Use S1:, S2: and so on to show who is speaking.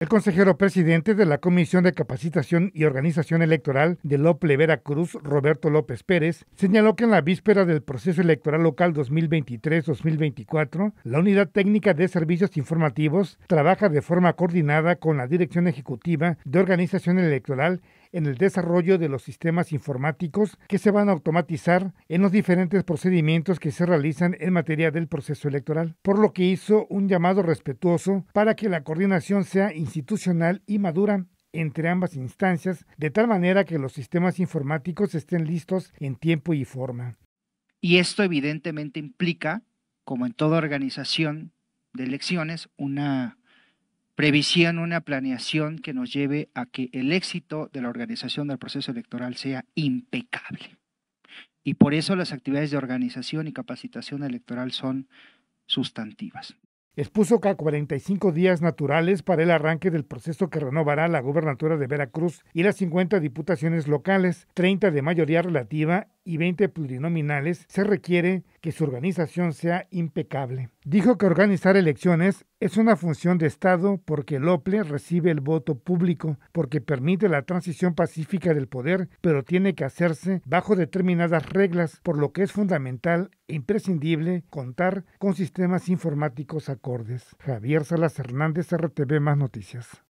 S1: El consejero presidente de la Comisión de Capacitación y Organización Electoral de Lople Veracruz, Roberto López Pérez, señaló que en la víspera del proceso electoral local 2023-2024, la Unidad Técnica de Servicios Informativos trabaja de forma coordinada con la Dirección Ejecutiva de Organización Electoral en el desarrollo de los sistemas informáticos que se van a automatizar en los diferentes procedimientos que se realizan en materia del proceso electoral, por lo que hizo un llamado respetuoso para que la coordinación sea institucional y madura entre ambas instancias, de tal manera que los sistemas informáticos estén listos en tiempo y forma.
S2: Y esto evidentemente implica, como en toda organización de elecciones, una previsían una planeación que nos lleve a que el éxito de la organización del proceso electoral sea impecable. Y por eso las actividades de organización y capacitación electoral son sustantivas. Expuso que a
S1: 45 días naturales para el arranque del proceso que renovará la gubernatura de Veracruz y las 50 diputaciones locales, 30 de mayoría relativa y 20 plurinominales, se requiere que su organización sea impecable. Dijo que organizar elecciones es una función de Estado porque el OPLE recibe el voto público, porque permite la transición pacífica del poder, pero tiene que hacerse bajo determinadas reglas, por lo que es fundamental e imprescindible contar con sistemas informáticos acordes. Javier
S2: Salas Hernández, RTV Más Noticias.